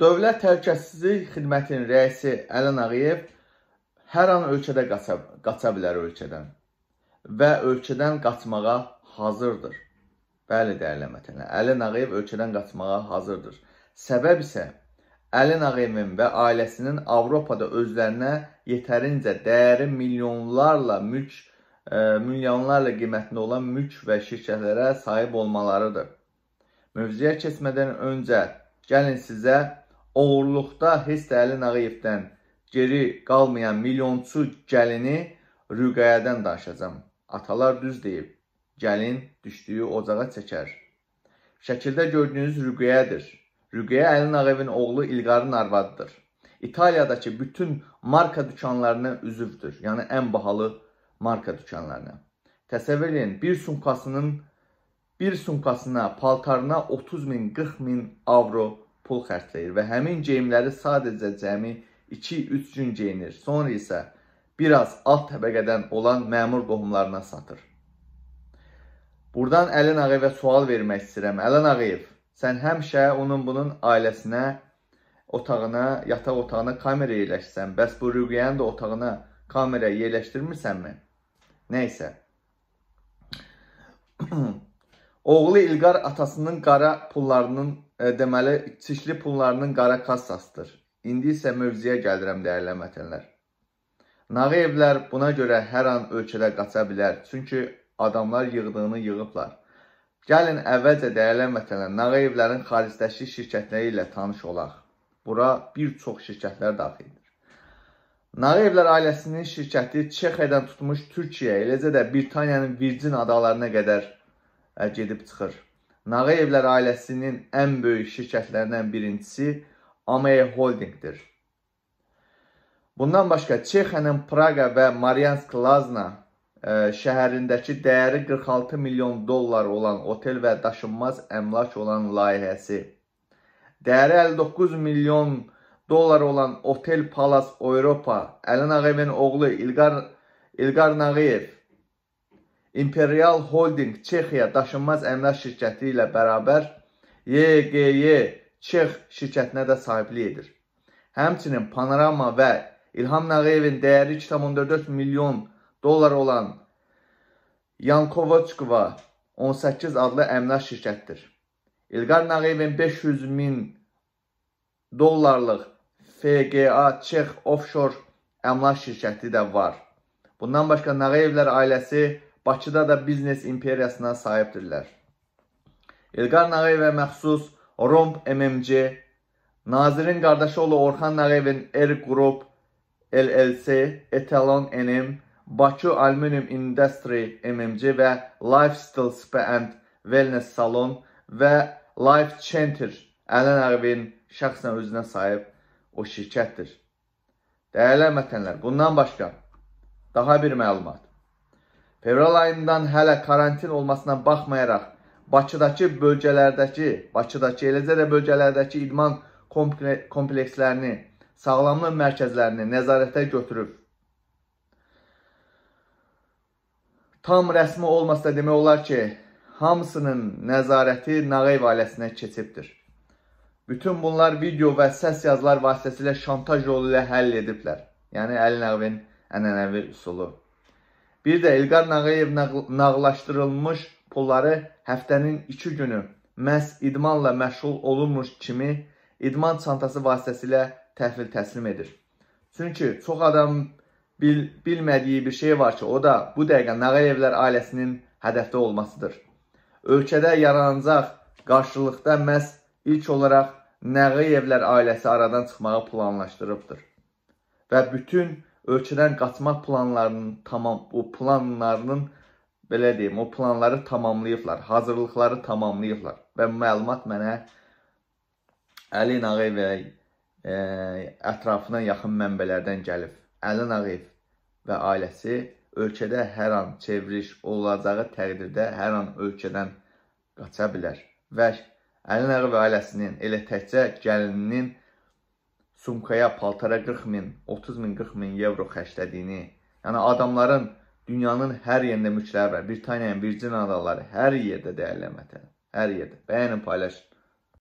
Dövlət Təhlükəsizlik Xidmətinin rəisi Ələn Ağayev hər an ölkədə qaça, qaça bilər ölkədən və ölkədən qaçmağa hazırdır. Bəli, dəyərli vətənlər, Ələn Ağayev ölkədən qaçmağa hazırdır. Səbəb isə Ələn Ağayevin və ailəsinin Avropada özlərinə yetərincə dəyəri milyonlarla mülk, e, milyonlarla qiymətində olan mülk və şirkətlərə sahib olmalarıdır. Mövzuya keçmədən öncə gəlin sizə Oğurluqda heç də Əli Nağıyevdən geri qalmayan milyonçu gəlini Rüqəyədən danışacam. Atalar düz deyib, gəlin düşdüyü ocağa çəkər. Şəkildə gördüyünüz Rüqəyədir. Rüqəyə Əli Nağıyevin oğlu İlqarın arvadıdır. İtaliyadakı bütün marka dükanlarına üzvdür. Yəni ən bahalı marka dükanlarına. Təsəvvür edin, bir sumkasının bir sumkasına, paltarına 30 min, 40 min avro pul xərcləyir və həmin geyimləri sadəcə cəmi 2-3 gün geyinir. Sonra isə bir az alt təbəqədən olan məmur qohumlarına satır. Buradan Əlin Ağayevə sual vermək istəyirəm. Əlin Ağayev, sən həmişə onun bunun ailəsinə, otağına, yataq otağına kamera yerləşsən, bəs bu rüqiyyənin də otağına kamera yerləşdirmirsənmi? Nəysə. Oğlu İlqar atasının qara pullarının deməli, çirkli pullarının qara kassasıdır. İndi isə mövzuya gəlirəm, dəyərli vətənlər. Nağıyevlər buna görə hər an ölkədə qaça bilər, çünki adamlar yığdığını yığıblar. Gəlin əvvəlcə dəyərli vətənlər, Nağıyevlərin xaricdəki şirkətləri ilə tanış olaq. Bura bir çox şirkətlər daxildir. Nağıyevlər ailəsinin şirkəti Çexiyadan tutmuş Türkiyə, eləcə də Britaniyanın Virgin adalarına qədər gedib çıxır. Nağayevlər ailəsinin ən böyük şirkətlərindən birincisi Ameya Holdingdir. Bundan başqa Çexiyənin Praqa və Mariansk Lazna e, şəhərindəki dəyəri 46 milyon dollar olan otel və daşınmaz əmlak olan layihəsi, dəyəri 59 milyon dollar olan Otel Palas Europa, Əlin Ağayevin oğlu İlqar, İlqar Nağayev İmperial Holding Çexiya Daşınmaz Əmlak Şirkəti ilə bərabər YGY Çex şirkətinə də sahiblik edir. Həmçinin Panorama və İlham Nağıyevin dəyəri 2,4 milyon dollar olan Yankovoçkova 18 adlı əmlak şirkətdir. İlqar Nağıyevin 500 min dollarlıq FGA Çex Offshore əmlak şirkəti də var. Bundan başqa Nağıyevlər ailəsi Bakıda da biznes imperiyasına sahibdirlər. İlqar Nağıyevə məxsus Romb MMC, Nazirin qardaşı oğlu Orxan Nağıyevin R Group LLC, Etalon NM, Bakı Aluminium Industry MMC və Lifestyle Spa and Wellness Salon və Life Center Ələn Ağvin şəxsən özünə sahib o şirkətdir. Dəyərli vətənlər, bundan başqa daha bir məlumat. Fevral ayından hələ karantin olmasına baxmayaraq Bakıdakı bölgələrdəki, Bakıdakı eləcə də bölgələrdəki idman komplekslərini, sağlamlıq mərkəzlərini nəzarətə götürüb. Tam rəsmi olmasa demək olar ki, hamısının nəzarəti Nağev ailəsinə keçibdir. Bütün bunlar video və səs yazılar vasitəsilə şantaj yolu ilə həll ediblər. Yəni Əli Nağvin ənənəvi üsulu. Bir də İlqar Nağıyev nağlaşdırılmış pulları həftənin 2 günü məhz idmanla məşğul olunmuş kimi idman çantası vasitəsilə təhvil təslim edir. Çünki çox adam bil, bilmədiyi bir şey var ki, o da bu dəqiqə Nağayevlər ailəsinin hədəfdə olmasıdır. Ölkədə yaranacaq qarşılıqda məhz ilk olaraq Nağayevlər ailəsi aradan çıxmağı planlaşdırıbdır. Və bütün ölçüdən qaçmaq planlarının tamam o planlarının belə deyim, o planları tamamlayıblar, hazırlıqları tamamlayıblar və məlumat mənə Əli Nağıyev və e, ətrafına yaxın mənbələrdən gəlib. Əli Nağıyev və ailəsi ölkədə hər an çevriliş olacağı təqdirdə hər an ölkədən qaça bilər və Əli Nağıyev ailəsinin elə təkcə gəlininin sumkaya, paltara 40 min, 30 min, 40 min evro xərclədiyini, yəni adamların dünyanın hər yerində mülkləri var. Britaniyanın Virgin adaları hər yerdə dəyərləmətə. Hər yerdə. Bəyənin, paylaşın.